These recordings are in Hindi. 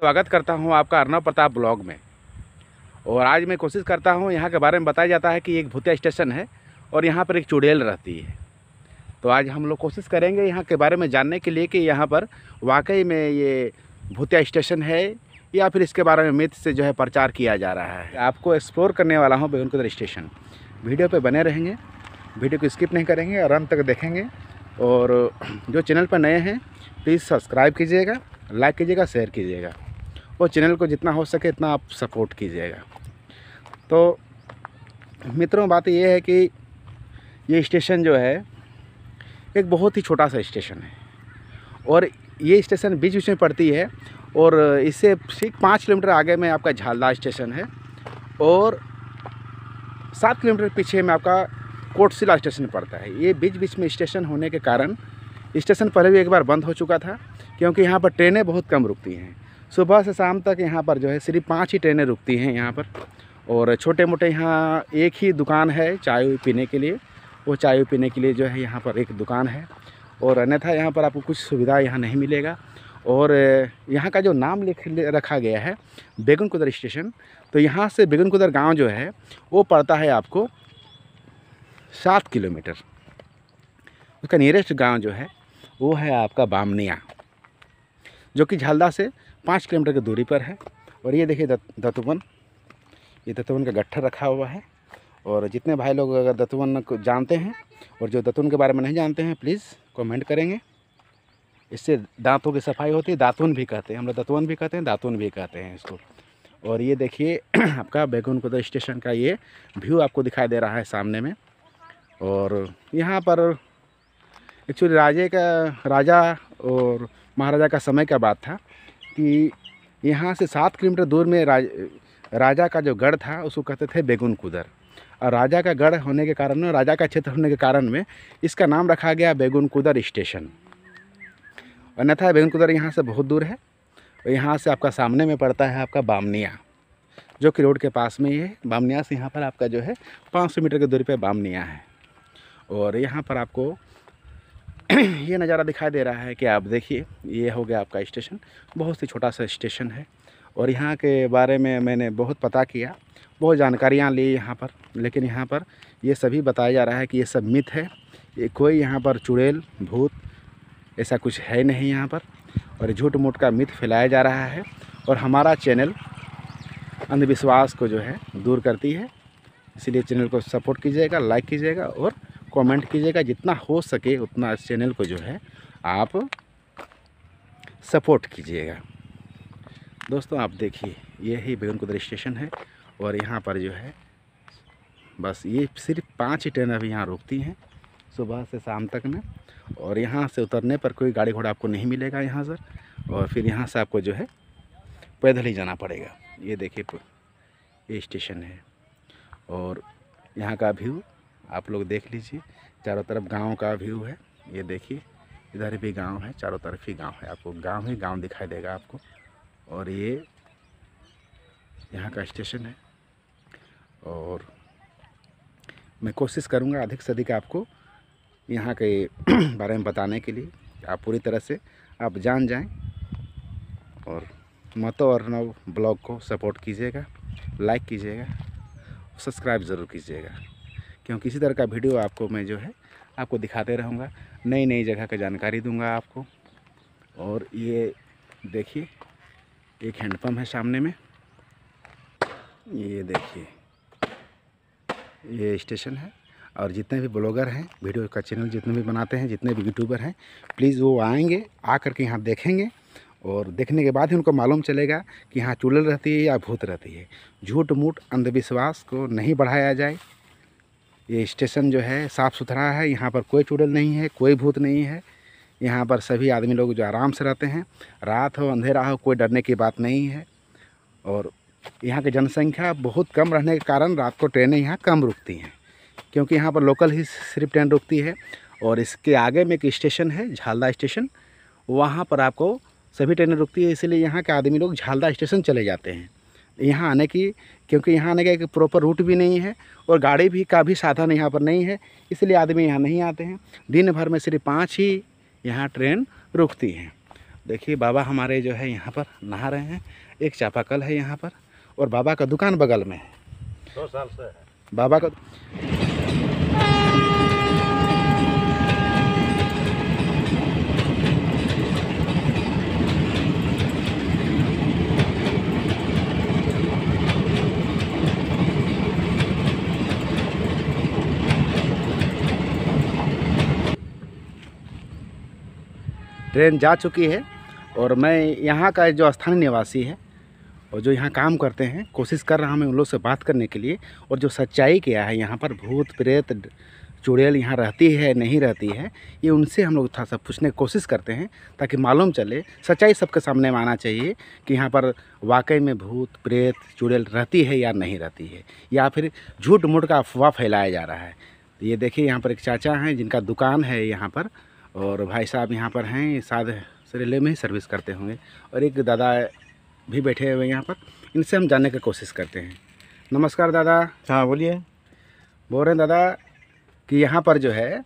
स्वागत करता हूं आपका अर्नव प्रताप ब्लॉग में और आज मैं कोशिश करता हूं यहां के बारे में बताया जाता है कि एक भूतिया स्टेशन है और यहां पर एक चुड़ैल रहती है तो आज हम लोग कोशिश करेंगे यहाँ के बारे में जानने के लिए कि यहाँ पर वाकई में ये भूतिया स्टेशन है या फिर इसके बारे में मिथ से जो है प्रचार किया जा रहा है आपको एक्सप्लोर करने वाला हूँ कदर स्टेशन वीडियो पर बने रहेंगे वीडियो को स्किप नहीं करेंगे और अंत तक देखेंगे और जो चैनल पर नए हैं प्लीज़ सब्सक्राइब कीजिएगा लाइक कीजिएगा शेयर कीजिएगा और चैनल को जितना हो सके इतना आप सपोर्ट कीजिएगा तो मित्रों बात यह है कि ये स्टेशन जो है एक बहुत ही छोटा सा स्टेशन है और ये स्टेशन बीच बीच में पड़ती है और इससे ठीक पाँच किलोमीटर आगे में आपका झालदा स्टेशन है और सात किलोमीटर पीछे में आपका कोटशिला स्टेशन पड़ता है ये बीच बीच में स्टेशन होने के कारण स्टेशन पहले भी एक बार बंद हो चुका था क्योंकि यहाँ पर ट्रेनें बहुत कम रुकती हैं सुबह से शाम तक यहाँ पर जो है सिर्फ पाँच ही ट्रेनें रुकती हैं यहाँ पर और छोटे मोटे यहाँ एक ही दुकान है चाय पीने के लिए वो चाय पीने के लिए जो है यहाँ पर एक दुकान है और अन्यथा यहाँ पर आपको कुछ सुविधा यहाँ नहीं मिलेगा और यहाँ का जो नाम लिख रखा गया है कुदर स्टेशन तो यहाँ से कुदर गांव जो है वो पड़ता है आपको सात किलोमीटर उसका नियरेस्ट गांव जो है वो है आपका बामनिया जो कि झालदा से पाँच किलोमीटर की दूरी पर है और ये देखिए दत्तुवन ये दत्तुवन का गट्ठर रखा हुआ है और जितने भाई लोग अगर दत्तुवन को जानते हैं और जो दत्तुवन के बारे में नहीं जानते हैं प्लीज़ कमेंट करेंगे इससे दांतों की सफाई होती है दातुन भी कहते हैं हम लोग दतवन भी कहते हैं दातुन भी कहते हैं इसको और ये देखिए आपका बैगुन कुदर स्टेशन का ये व्यू आपको दिखाई दे रहा है सामने में और यहाँ पर एक्चुअली राजे का राजा और महाराजा का समय का बात था कि यहाँ से सात किलोमीटर दूर में राज, राजा का जो गढ़ था उसको कहते थे बेगुन कुदर और राजा का गढ़ होने के कारण में राजा का क्षेत्र होने के कारण में इसका नाम रखा गया बेगुन कुदर स्टेशन अन्यथा बेगुन कुदर यहाँ से बहुत दूर है और यहाँ से आपका सामने में पड़ता है आपका बामनिया जो कि रोड के पास में ही है बामनिया से यहाँ पर आपका जो है पाँच मीटर की दूरी पर बामनिया है और यहाँ पर आपको ये नज़ारा दिखाई दे रहा है कि आप देखिए ये हो गया आपका स्टेशन बहुत ही छोटा सा स्टेशन है और यहाँ के बारे में मैंने बहुत पता किया बहुत जानकारियाँ ली यहाँ पर लेकिन यहाँ पर ये सभी बताया जा रहा है कि ये सब मिथ है ये कोई यहाँ पर चुड़ैल भूत ऐसा कुछ है नहीं यहाँ पर और झूठ मूठ का मिथ फैलाया जा रहा है और हमारा चैनल अंधविश्वास को जो है दूर करती है इसलिए चैनल को सपोर्ट कीजिएगा लाइक कीजिएगा और कमेंट कीजिएगा जितना हो सके उतना इस चैनल को जो है आप सपोर्ट कीजिएगा दोस्तों आप देखिए ये ही कुदर स्टेशन है और यहाँ पर जो है बस ये सिर्फ पाँच ही ट्रेन अभी यहाँ रुकती हैं सुबह से शाम तक में और यहाँ से उतरने पर कोई गाड़ी घोड़ा आपको नहीं मिलेगा यहाँ सर और फिर यहाँ से आपको जो है पैदल ही जाना पड़ेगा ये देखिए ये स्टेशन है और यहाँ का व्यू आप लोग देख लीजिए चारों तरफ गाँव का व्यू है ये देखिए इधर भी गाँव है चारों तरफ ही गाँव है आपको गाँव ही गाँव दिखाई देगा आपको और ये यहाँ का स्टेशन है और मैं कोशिश करूँगा अधिक से अधिक आपको यहाँ के बारे में बताने के लिए आप पूरी तरह से आप जान जाएं और मतो और नव ब्लॉग को सपोर्ट कीजिएगा लाइक कीजिएगा सब्सक्राइब ज़रूर कीजिएगा क्योंकि इसी तरह का वीडियो आपको मैं जो है आपको दिखाते रहूँगा नई नई जगह का जानकारी दूँगा आपको और ये देखिए एक हैंडपम्प है सामने में ये देखिए ये स्टेशन है और जितने भी ब्लॉगर हैं वीडियो का चैनल जितने भी बनाते हैं जितने भी यूट्यूबर हैं प्लीज़ वो आएंगे आ करके यहाँ देखेंगे और देखने के बाद ही उनको मालूम चलेगा कि यहाँ चूल्हल रहती है या भूत रहती है झूठ मूठ अंधविश्वास को नहीं बढ़ाया जाए ये स्टेशन जो है साफ़ सुथरा है यहाँ पर कोई चुड़ल नहीं है कोई भूत नहीं है यहाँ पर सभी आदमी लोग जो आराम से रहते हैं रात हो अंधेरा हो कोई डरने की बात नहीं है और यहाँ की जनसंख्या बहुत कम रहने के कारण रात को ट्रेनें यहाँ कम रुकती हैं क्योंकि यहाँ पर लोकल ही सिर्फ ट्रेन रुकती है और इसके आगे में एक स्टेशन है झालदा स्टेशन वहाँ पर आपको सभी ट्रेनें रुकती है इसीलिए यहाँ के आदमी लोग झालदा स्टेशन चले जाते हैं यहाँ आने की क्योंकि यहाँ आने का एक प्रॉपर रूट भी नहीं है और गाड़ी भी का भी साधन यहाँ पर नहीं है इसलिए आदमी यहाँ नहीं आते हैं दिन भर में सिर्फ पाँच ही यहाँ ट्रेन रुकती है देखिए बाबा हमारे जो है यहाँ पर नहा रहे हैं एक चापाकल है यहाँ पर और बाबा का दुकान बगल में है दो साल से है बाबा का ट्रेन जा चुकी है और मैं यहाँ का जो स्थानीय निवासी है और जो यहाँ काम करते हैं कोशिश कर रहा हूँ मैं उन लोग से बात करने के लिए और जो सच्चाई क्या है यहाँ पर भूत प्रेत चुड़ैल यहाँ रहती है नहीं रहती है ये उनसे हम लोग थोड़ा सा पूछने की कोशिश करते हैं ताकि मालूम चले सच्चाई सबके सामने में आना चाहिए कि यहाँ पर वाकई में भूत प्रेत चुड़ैल रहती है या नहीं रहती है या फिर झूठ मूठ का अफवाह फैलाया जा रहा है ये देखिए यहाँ पर एक चाचा हैं जिनका दुकान है यहाँ पर और भाई साहब यहाँ पर हैं शायद रेलवे में ही सर्विस करते होंगे और एक दादा भी बैठे हुए यहाँ पर इनसे हम जानने की कोशिश करते हैं नमस्कार दादा हाँ बोलिए बोल रहे हैं दादा कि यहाँ पर जो है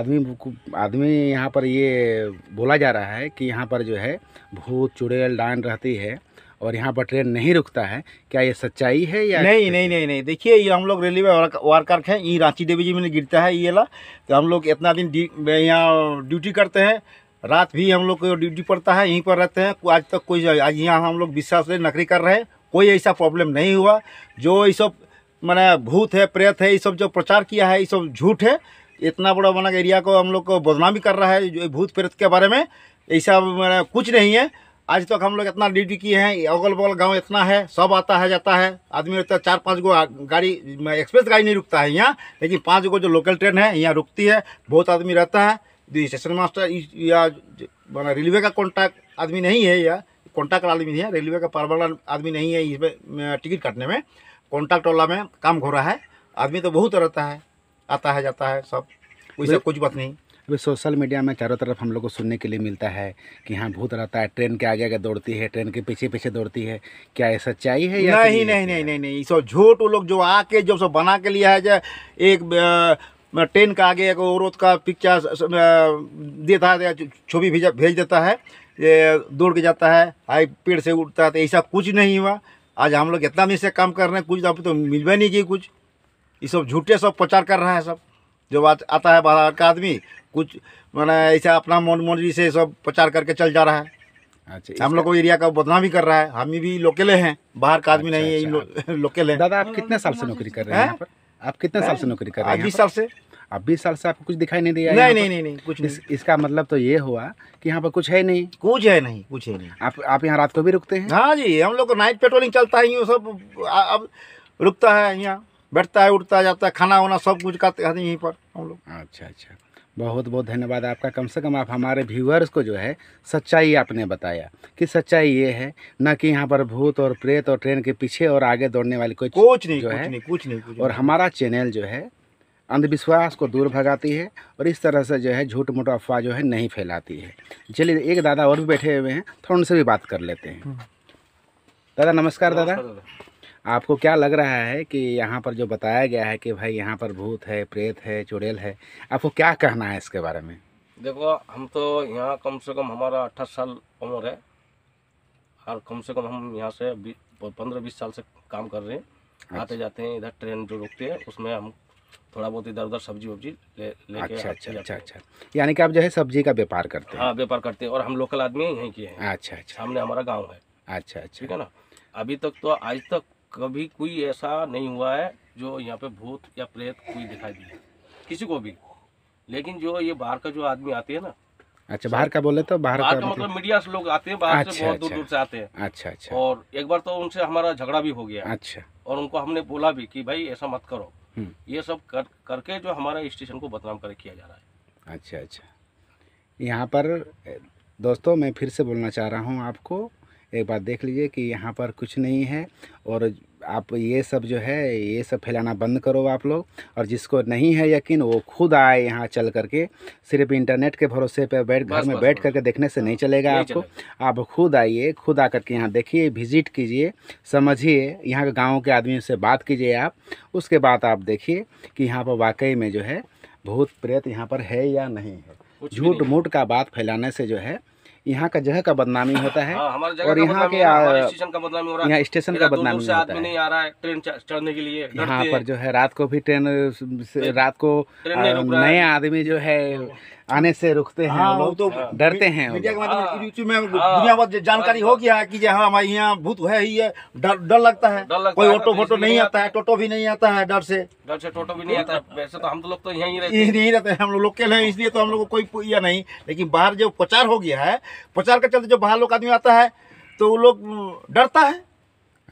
आदमी आदमी यहाँ पर ये बोला जा रहा है कि यहाँ पर जो है भूत चुड़ैल डान रहती है और यहाँ पर ट्रेन नहीं रुकता है क्या ये सच्चाई है या नहीं नहीं नहीं नहीं देखिए ये हम लोग रेलवे वर्कर्क हैं ये रांची देवी जी में गिरता है ये ला तो हम लोग इतना दिन यहाँ ड्यूटी करते हैं रात भी हम लोग को ड्यूटी पड़ता है यहीं पर रहते हैं आज तक कोई आज यहाँ हम लोग विश्वास से नौकरी कर रहे हैं कोई ऐसा प्रॉब्लम नहीं हुआ जो ये सब मैंने भूत है प्रेत है ये सब जो प्रचार किया है ये सब झूठ है इतना बड़ा मना एरिया को हम लोग को बदनामी कर रहा है जो भूत प्रेत के बारे में ऐसा कुछ नहीं है आज तक हम लोग इतना ड्यूटी किए हैं अगल बगल गांव इतना है सब आता है जाता है आदमी रहता है चार पाँच गो गाड़ी एक्सप्रेस गाड़ी नहीं रुकता है यहाँ लेकिन पाँच गो जो लोकल ट्रेन है यहाँ रुकती है बहुत आदमी रहता है स्टेशन मास्टर या माना रेलवे का कॉन्टैक्ट आदमी नहीं है या कॉन्टैक्ट आदमी नहीं है रेलवे का परमानेंट आदमी नहीं है इसमें टिकट काटने में कॉन्टैक्ट वाला में काम हो रहा है आदमी तो बहुत रहता है आता है जाता है सब वैसे कुछ बात नहीं अभी सोशल मीडिया में चारों तरफ हम लोग को सुनने के लिए मिलता है कि हाँ भूत रहता है ट्रेन के आगे आगे दौड़ती है ट्रेन के पीछे पीछे दौड़ती है क्या ये सच्चाई है या नहीं नहीं नहीं नहीं नहीं सब झूठ वो लोग जो आके जो सब बना के लिया है एक ट्रेन का आगे एक औरत का पिक्चर देता है छवि भेज देता है दौड़ के जाता है हाई पेड़ से उठता है तो ऐसा कुछ नहीं हुआ आज हम लोग इतना भी से काम कर रहे हैं कुछ तो मिलवा नहीं की कुछ ये सब झूठे सब प्रचार कर रहा है सब जो बात आता है बाहर का आदमी कुछ मैंने ऐसा अपना मन मर्जी से सब प्रचार करके चल जा रहा है अच्छा हम लोग को एरिया का भी कर रहा है हम भी लोकेले हैं बाहर का आदमी नहीं है अच्छा, लोकेले दादा आप कितने साल से नौकरी कर रहे हैं आप कितने साल से नौकरी कर रहे हैं बीस साल से अब बीस साल से आपको कुछ दिखाई नहीं दिया नहीं नहीं नहीं नहीं कुछ इस, इसका मतलब तो ये हुआ कि यहाँ पर कुछ है नहीं कुछ है नहीं कुछ है नहीं आप आप यहाँ रात को भी रुकते हैं हाँ जी हम लोग को नाइट पेट्रोलिंग चलता है यूँ सब अब रुकता है यहाँ बैठता है उठता जाता है खाना वाना सब कुछ खाते हैं यहीं पर हम लोग अच्छा अच्छा बहुत बहुत धन्यवाद आपका कम से कम आप हमारे व्यूअर्स को जो है सच्चाई आपने बताया कि सच्चाई ये है ना कि यहाँ पर भूत और प्रेत और ट्रेन के पीछे और आगे दौड़ने वाली कोई कुछ नहीं जो कुछ है नहीं, कुछ नहीं कुछ और हमारा चैनल जो है अंधविश्वास को दूर भगाती है और इस तरह से जो है झूठ मूठ अफवाह जो है नहीं फैलाती है चलिए एक दादा और भी बैठे हुए हैं थोड़ा उनसे भी बात कर लेते हैं हम्म। दादा नमस्कार दादा आपको क्या लग रहा है कि यहाँ पर जो बताया गया है कि भाई यहाँ पर भूत है प्रेत है चुड़ैल है आपको क्या कहना है इसके बारे में देखो हम तो यहाँ कम से कम हमारा अट्ठाईस साल उम्र है और कम से कम हम यहाँ से पंद्रह बीस साल से काम कर रहे हैं अच्छा। आते जाते हैं इधर ट्रेन जो रुकती है उसमें हम थोड़ा बहुत इधर उधर सब्जी वब्जी ले लेके अच्छा अच्छा अच्छा अच्छा यानी कि आप जो है सब्जी का व्यापार करते हैं हाँ व्यापार करते हैं और हम लोकल आदमी यहीं के हैं अच्छा अच्छा सामने हमारा गाँव है अच्छा अच्छा ठीक है ना अभी तक तो आज तक कभी कोई ऐसा नहीं हुआ है जो यहाँ पे भूत या प्रेत कोई दिखाई दिए किसी को भी लेकिन जो ये बाहर का जो आदमी आते हैं ना अच्छा बाहर का बोले तो बाहर, का, का मतलब-, मतलब मीडिया से लोग आते हैं बाहर अच्छा, से बहुत अच्छा, दूर दूर से आते हैं अच्छा अच्छा और एक बार तो उनसे हमारा झगड़ा भी हो गया अच्छा और उनको हमने बोला भी कि भाई ऐसा मत करो हम्म। ये सब कर करके जो हमारा स्टेशन को बदनाम कर किया जा रहा है अच्छा अच्छा यहाँ पर दोस्तों मैं फिर से बोलना चाह रहा हूँ आपको एक बार देख लीजिए कि यहाँ पर कुछ नहीं है और आप ये सब जो है ये सब फैलाना बंद करो आप लोग और जिसको नहीं है यकीन वो खुद आए यहाँ चल करके सिर्फ इंटरनेट के भरोसे पे बैठ घर में बैठ करके देखने से नहीं हाँ, चलेगा नहीं आपको चलेगा। आप खुद आइए खुद आकर के यहाँ देखिए विजिट कीजिए समझिए यहाँ के गाँव के आदमी से बात कीजिए आप उसके बाद आप देखिए कि यहाँ पर वाकई में जो है भूत प्रेत यहाँ पर है या नहीं है झूठ मूठ का बात फैलाने से जो है यहाँ का जगह का बदनामी होता है हाँ, और यहाँ के यहाँ स्टेशन का बदनामी होता है ट्रेन चढ़ने के लिए यहाँ पर जो है रात को भी ट्रेन रात को नए आदमी जो है हाँ। आने से रुकते हैं हाँ, लोग तो हाँ। डरते हैं के हाँ। हाँ। दुनिया भर जानकारी हो गया है कि हाँ हमारे यहाँ भूत है ही है डर डर लगता है कोई ऑटो फोटो नहीं तो आता है टोटो भी नहीं आता है डर से डर से टोटो भी नहीं आता है वैसे तो हम तो लोग तो यही रहते यही रहते हैं हम लोग लोकल है इसलिए तो हम लोग कोई यह नहीं लेकिन बाहर जो प्रचार हो गया है प्रचार के चलते जो बाहर लोग आदमी आता है तो वो लोग डरता है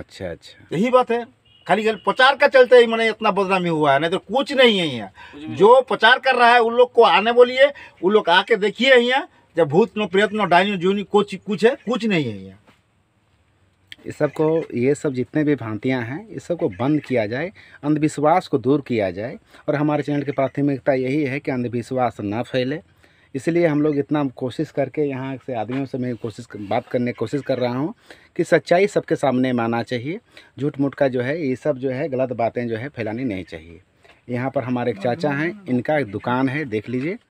अच्छा अच्छा यही बात है खाली खाली प्रचार का चलते ही मैंने इतना बदनामी हुआ है नहीं तो कुछ नहीं है यहाँ जो प्रचार कर रहा है उन लोग को आने बोलिए उन लोग आके देखिए यहाँ जब भूत नो प्रेत नो डायनो जूनी कुछ कुछ है कुछ नहीं है यहाँ इस सबको ये सब जितने भी भ्रांतियाँ हैं इस को बंद किया जाए अंधविश्वास को दूर किया जाए और हमारे चैनल की प्राथमिकता यही है कि अंधविश्वास न फैले इसलिए हम लोग इतना कोशिश करके यहाँ से आदमियों से मैं कोशिश बात करने की कोशिश कर रहा हूँ कि सच्चाई सबके सामने माना चाहिए झूठ मूठ का जो है ये सब जो है गलत बातें जो है फैलानी नहीं चाहिए यहाँ पर हमारे एक चाचा हैं इनका एक दुकान है देख लीजिए